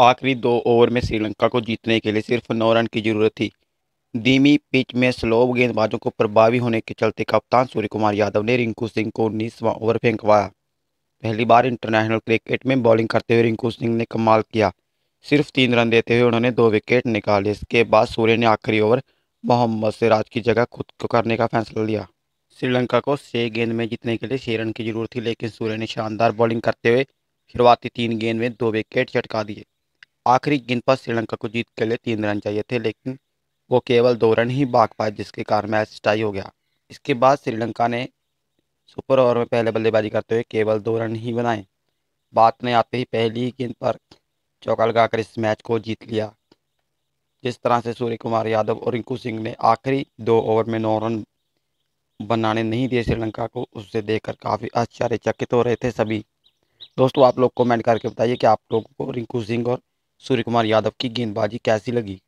आखिरी दो ओवर में श्रीलंका को जीतने के लिए सिर्फ नौ रन की जरूरत थी धीमी पिच में स्लो गेंदबाजों को प्रभावी होने के चलते कप्तान सूर्य कुमार यादव ने रिंकू सिंह को उन्नीसवां ओवर फेंकवाया पहली बार इंटरनेशनल क्रिकेट में बॉलिंग करते हुए रिंकू सिंह ने कमाल किया सिर्फ तीन रन देते हुए उन्होंने दो विकेट निकाले इसके बाद सूर्य ने आखिरी ओवर मोहम्मद सिराज की जगह खुद को करने का फैसला लिया श्रीलंका को छः गेंद में जीतने के लिए छः रन की जरूरत थी लेकिन सूर्य ने शानदार बॉलिंग करते हुए शुरुआती तीन गेंद में दो विकेट चटका दिए आखिरी गेंद पर श्रीलंका को जीत के लिए तीन रन चाहिए थे लेकिन वो केवल दो रन ही भाग पाए जिसके कारण मैच टाई हो गया इसके बाद श्रीलंका ने सुपर ओवर में पहले बल्लेबाजी करते हुए केवल दो रन ही बनाए बात में आते ही पहली गेंद पर चौका लगाकर इस मैच को जीत लिया जिस तरह से सूर्य कुमार यादव और रिंकू सिंह ने आखिरी दो ओवर में नौ रन बनाने नहीं दिए श्रीलंका को उससे देखकर काफ़ी आश्चर्यचकित हो रहे थे सभी दोस्तों आप लोग कमेंट करके बताइए कि आप लोगों को रिंकू सिंह और सूर्य कुमार यादव की गेंदबाजी कैसी लगी